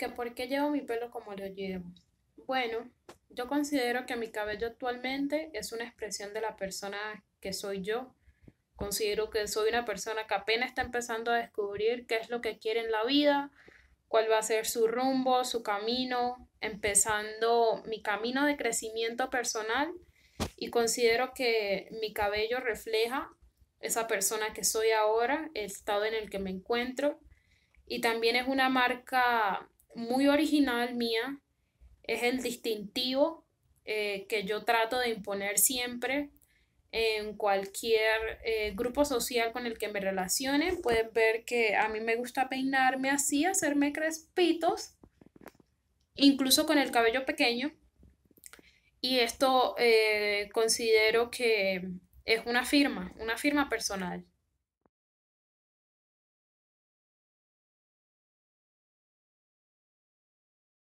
que por qué llevo mi pelo como lo llevo. Bueno, yo considero que mi cabello actualmente es una expresión de la persona que soy yo. Considero que soy una persona que apenas está empezando a descubrir qué es lo que quiere en la vida, cuál va a ser su rumbo, su camino, empezando mi camino de crecimiento personal y considero que mi cabello refleja esa persona que soy ahora, el estado en el que me encuentro y también es una marca muy original mía, es el distintivo eh, que yo trato de imponer siempre en cualquier eh, grupo social con el que me relacione. Pueden ver que a mí me gusta peinarme así, hacerme crespitos, incluso con el cabello pequeño. Y esto eh, considero que es una firma, una firma personal.